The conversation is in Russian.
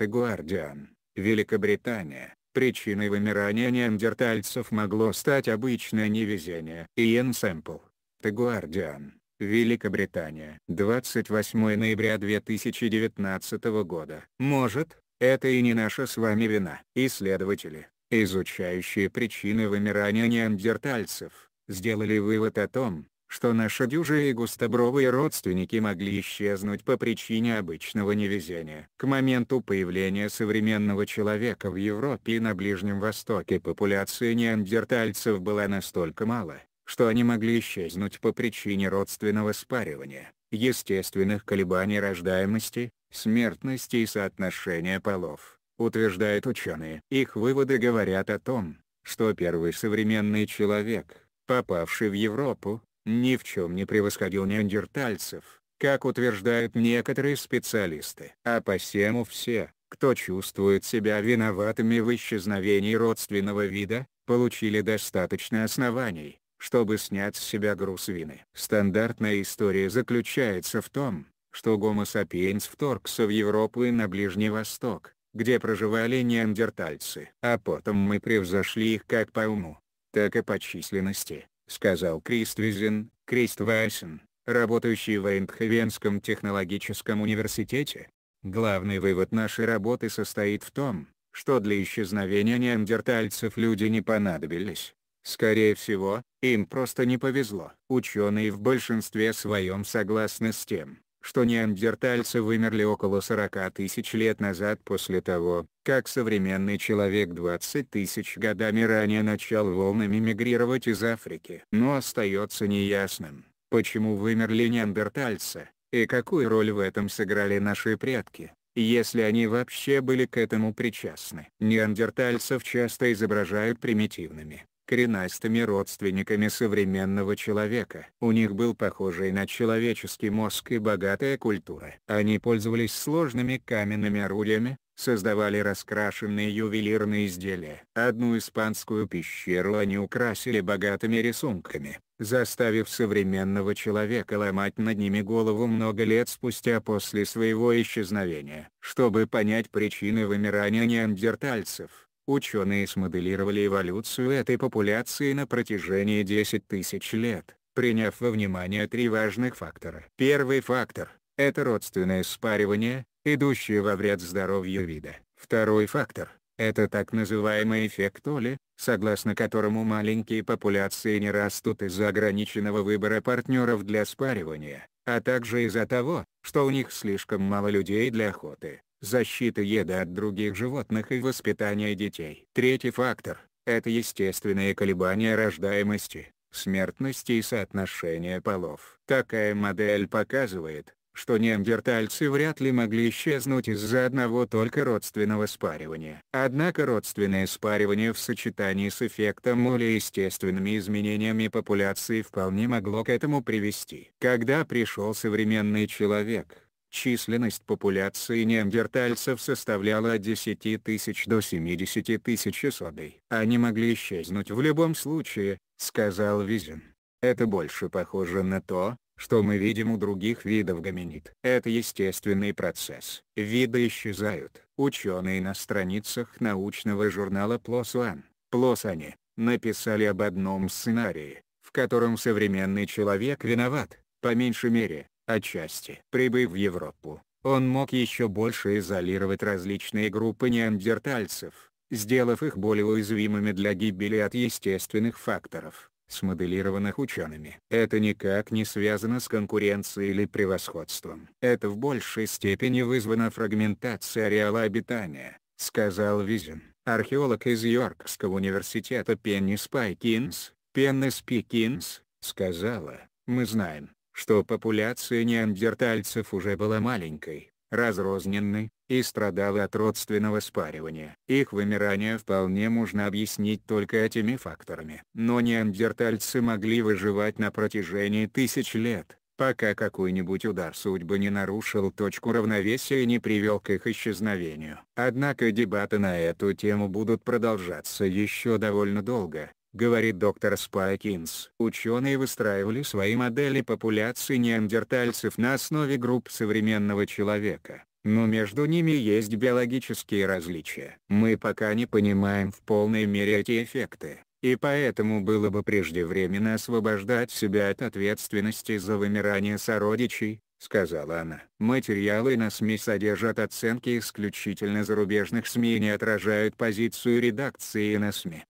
The Guardian, Великобритания. Причиной вымирания неандертальцев могло стать обычное невезение. Иен Сэмпл. The Guardian, Великобритания. 28 ноября 2019 года. Может, это и не наша с вами вина. Исследователи, изучающие причины вымирания неандертальцев, сделали вывод о том, что наши дюжие и густобровые родственники могли исчезнуть по причине обычного невезения. К моменту появления современного человека в Европе и на Ближнем Востоке популяция неандертальцев была настолько мала, что они могли исчезнуть по причине родственного спаривания, естественных колебаний рождаемости, смертности и соотношения полов, утверждают ученые. Их выводы говорят о том, что первый современный человек, попавший в Европу, ни в чем не превосходил неандертальцев, как утверждают некоторые специалисты. А по всему все, кто чувствует себя виноватыми в исчезновении родственного вида, получили достаточно оснований, чтобы снять с себя груз вины. Стандартная история заключается в том, что Homo sapiens вторгся в Европу и на Ближний Восток, где проживали неандертальцы. А потом мы превзошли их как по уму, так и по численности сказал Крист Визин, Крист Вайсен, работающий в Эйнтховенском технологическом университете. Главный вывод нашей работы состоит в том, что для исчезновения неандертальцев люди не понадобились. Скорее всего, им просто не повезло. Ученые в большинстве своем согласны с тем, что неандертальцы вымерли около 40 тысяч лет назад после того, как современный человек 20 тысяч годами ранее начал волнами мигрировать из Африки. Но остается неясным, почему вымерли неандертальцы, и какую роль в этом сыграли наши предки если они вообще были к этому причастны. Неандертальцев часто изображают примитивными, коренастыми родственниками современного человека. У них был похожий на человеческий мозг и богатая культура. Они пользовались сложными каменными орудиями, создавали раскрашенные ювелирные изделия. Одну испанскую пещеру они украсили богатыми рисунками, заставив современного человека ломать над ними голову много лет спустя после своего исчезновения. Чтобы понять причины вымирания неандертальцев, Ученые смоделировали эволюцию этой популяции на протяжении 10 тысяч лет, приняв во внимание три важных фактора. Первый фактор – это родственное спаривание, идущее во вред здоровью вида. Второй фактор – это так называемый эффект Оли, согласно которому маленькие популяции не растут из-за ограниченного выбора партнеров для спаривания, а также из-за того, что у них слишком мало людей для охоты защита еды от других животных и воспитание детей. Третий фактор – это естественные колебания рождаемости, смертности и соотношения полов. Такая модель показывает, что неандертальцы вряд ли могли исчезнуть из-за одного только родственного спаривания. Однако родственное спаривание в сочетании с эффектом более естественными изменениями популяции вполне могло к этому привести. Когда пришел современный человек – Численность популяции неандертальцев составляла от 10 тысяч до 70 тысяч особей. «Они могли исчезнуть в любом случае», — сказал Визин. «Это больше похоже на то, что мы видим у других видов гоминид. Это естественный процесс. Виды исчезают. Ученые на страницах научного журнала PLOS ONE, PLOS ONE, написали об одном сценарии, в котором современный человек виноват, по меньшей мере, Отчасти. Прибыв в Европу, он мог еще больше изолировать различные группы неандертальцев, сделав их более уязвимыми для гибели от естественных факторов, смоделированных учеными. Это никак не связано с конкуренцией или превосходством. Это в большей степени вызвано фрагментацией ареала обитания, сказал Визин, археолог из Йоркского университета Пенни Спайкинс. Пенни Спайкинс сказала, мы знаем, что популяция неандертальцев уже была маленькой, разрозненной, и страдала от родственного спаривания. Их вымирание вполне можно объяснить только этими факторами. Но неандертальцы могли выживать на протяжении тысяч лет, пока какой-нибудь удар судьбы не нарушил точку равновесия и не привел к их исчезновению. Однако дебаты на эту тему будут продолжаться еще довольно долго, говорит доктор Спайкинс. Ученые выстраивали свои модели популяции неандертальцев на основе групп современного человека, но между ними есть биологические различия. Мы пока не понимаем в полной мере эти эффекты, и поэтому было бы преждевременно освобождать себя от ответственности за вымирание сородичей, — сказала она. Материалы на СМИ содержат оценки исключительно зарубежных СМИ и не отражают позицию редакции на СМИ.